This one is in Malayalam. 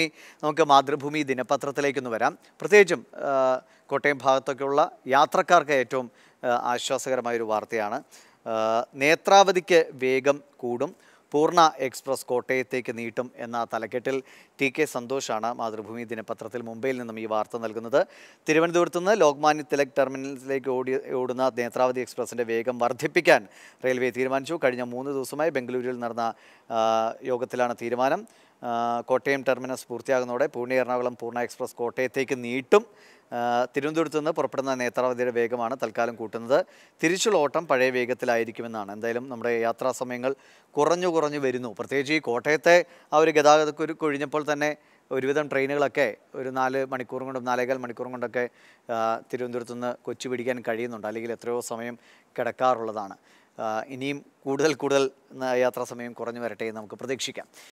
ഇനി നമുക്ക് മാതൃഭൂമി ദിനപത്രത്തിലേക്കൊന്ന് വരാം പ്രത്യേകിച്ചും കോട്ടയം ഭാഗത്തൊക്കെയുള്ള യാത്രക്കാർക്ക് ഏറ്റവും ആശ്വാസകരമായ ഒരു വാർത്തയാണ് നേത്രാവതിക്ക് വേഗം കൂടും പൂർണ്ണ എക്സ്പ്രസ് കോട്ടയത്തേക്ക് നീട്ടും എന്ന തലക്കെട്ടിൽ ടി കെ സന്തോഷാണ് മാതൃഭൂമി ദിനപത്രത്തിൽ മുംബൈയിൽ നിന്നും ഈ വാർത്ത നൽകുന്നത് തിരുവനന്തപുരത്ത് നിന്ന് ലോക്മാന്യ തിലക് ടെർമിനലിലേക്ക് ഓടി ഓടുന്ന നേത്രാവതി എക്സ്പ്രസിൻ്റെ വേഗം വർദ്ധിപ്പിക്കാൻ റെയിൽവേ തീരുമാനിച്ചു കഴിഞ്ഞ മൂന്ന് ദിവസമായി ബംഗളൂരുവിൽ നടന്ന യോഗത്തിലാണ് തീരുമാനം കോട്ടയം ടെർമിനസ് പൂർത്തിയാകുന്നതോടെ പൂണി എറണാകുളം പൂർണ്ണ എക്സ്പ്രസ് കോട്ടയത്തേക്ക് നീട്ടും തിരുവനന്തപുരത്ത് നിന്ന് പുറപ്പെടുന്ന നേത്രാവതിയുടെ വേഗമാണ് തൽക്കാലം കൂട്ടുന്നത് തിരിച്ചുള്ള ഓട്ടം പഴയ വേഗത്തിലായിരിക്കുമെന്നാണ് എന്തായാലും നമ്മുടെ യാത്രാ സമയങ്ങൾ കുറഞ്ഞു കുറഞ്ഞു വരുന്നു പ്രത്യേകിച്ച് ഈ കോട്ടയത്തെ ആ ഒരു ഗതാഗതക്കുരു കൊഴിഞ്ഞപ്പോൾ തന്നെ ഒരുവിധം ട്രെയിനുകളൊക്കെ ഒരു നാല് മണിക്കൂറും കൊണ്ടും നാലേകാൽ മണിക്കൂറും കൊണ്ടൊക്കെ തിരുവനന്തപുരത്ത് നിന്ന് കൊച്ചു പിടിക്കാൻ കഴിയുന്നുണ്ട് അല്ലെങ്കിൽ എത്രയോ സമയം കിടക്കാറുള്ളതാണ് ഇനിയും കൂടുതൽ കൂടുതൽ യാത്രാ സമയം കുറഞ്ഞു വരട്ടെ എന്ന് നമുക്ക് പ്രതീക്ഷിക്കാം